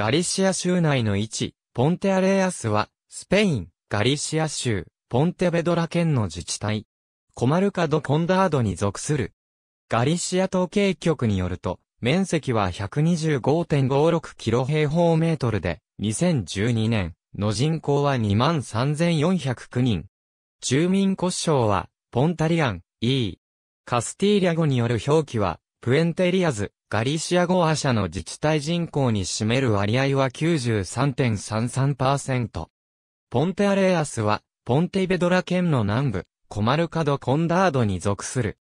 ガリシア州内の位置、ポンテアレアスは、スペイン、ガリシア州、ポンテベドラ県の自治体。コマルカド・コンダードに属する。ガリシア統計局によると、面積は125.56キロ平方メートルで、2012年の人口は23,409人。住民骨称は、ポンタリアン、E。カスティーリャ語による表記は、プエンテリアズ、ガリシア語話者の自治体人口に占める割合は93.33%。ポンテアレアスは、ポンテイベドラ県の南部、コマルカド・コンダードに属する。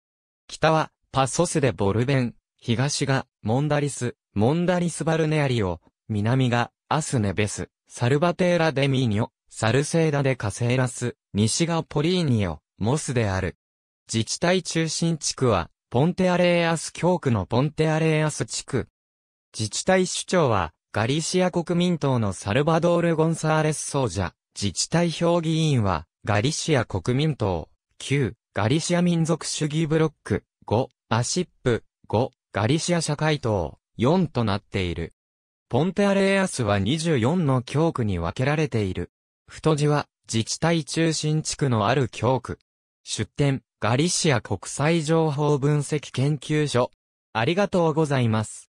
北は、パソスでボルベン、東が、モンダリス、モンダリス・バルネアリオ、南が、アスネベス、サルバテーラ・デ・ミーニョ、サルセーダ・デ・カセーラス、西がポリーニオ、モスである。自治体中心地区は、ポンテアレーアス教区のポンテアレーアス地区。自治体首長は、ガリシア国民党のサルバドール・ゴンサーレス総者、自治体評議員は、ガリシア国民党、9、ガリシア民族主義ブロック、5、アシップ、5、ガリシア社会党、4となっている。ポンテアレーアスは24の教区に分けられている。太字は、自治体中心地区のある教区。出展、ガリシア国際情報分析研究所。ありがとうございます。